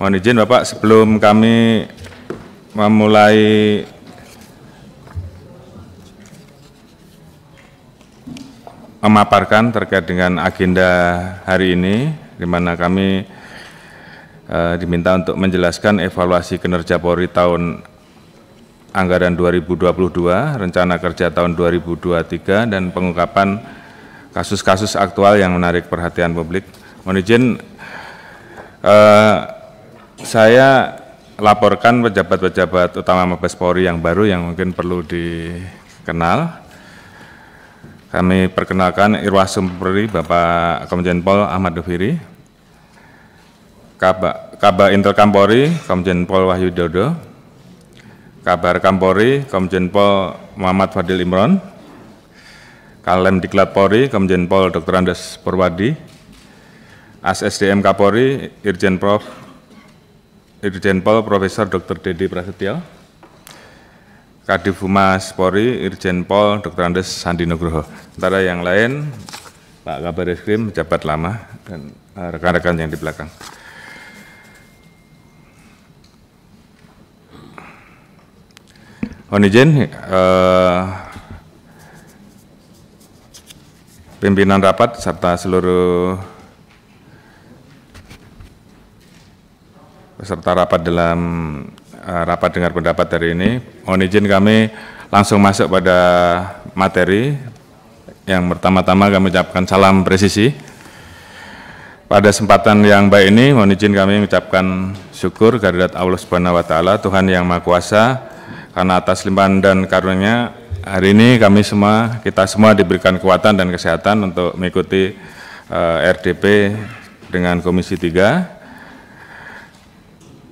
Mohon izin Bapak sebelum kami memulai memaparkan terkait dengan agenda hari ini di mana kami e, diminta untuk menjelaskan evaluasi kinerja Polri tahun anggaran 2022, rencana kerja tahun 2023 dan pengungkapan kasus-kasus aktual yang menarik perhatian publik. Mohon izin eh, saya laporkan pejabat-pejabat utama Mabes Polri yang baru yang mungkin perlu dikenal. Kami perkenalkan Irwasum Polri Bapak Komjen Pol Ahmad Dufiri, Kabak, Kabak Intel Kampori Komjen Pol Wahyu Dodo, Kabar Kampori Komjen Pol Muhammad Fadil Imron, Kalem Diklat Polri Komjen Pol Dr. Andes Purwadi, AS Kapolri Irjen Prof Irjen Pol Profesor Dr. Dedi Prasetyo, Kadif Humas Polri Irjen Pol Dr. Andes Sandi Nugroho. Antara yang lain Pak Kabar Eskrim, Jabat lama dan eh, rekan-rekan yang di belakang. Mohon izin, eh, pimpinan rapat serta seluruh peserta rapat dalam uh, rapat dengar pendapat hari ini. Mohon izin kami langsung masuk pada materi. Yang pertama-tama kami ucapkan salam presisi. Pada kesempatan yang baik ini, mohon izin kami mengucapkan syukur kehadirat Allah Subhanahu wa taala, Tuhan yang Maha Kuasa, karena atas limpahan dan karunia hari ini kami semua kita semua diberikan kekuatan dan kesehatan untuk mengikuti uh, eh, RDP dengan Komisi 3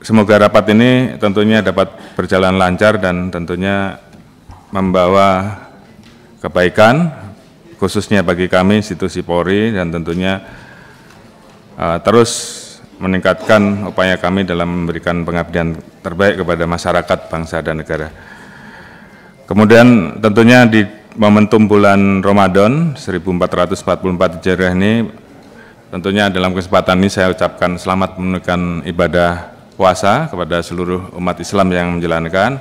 semoga rapat ini tentunya dapat berjalan lancar dan tentunya membawa kebaikan khususnya bagi kami institusi Polri dan tentunya uh, terus meningkatkan upaya kami dalam memberikan pengabdian terbaik kepada masyarakat, bangsa, dan negara. Kemudian tentunya di momentum bulan Ramadan 1444 Hijriah ini tentunya dalam kesempatan ini saya ucapkan selamat menunaikan ibadah puasa kepada seluruh umat Islam yang menjalankan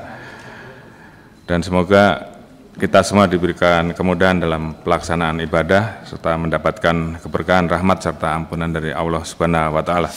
dan semoga kita semua diberikan kemudahan dalam pelaksanaan ibadah serta mendapatkan keberkahan rahmat serta ampunan dari Allah Subhanahu wa taala.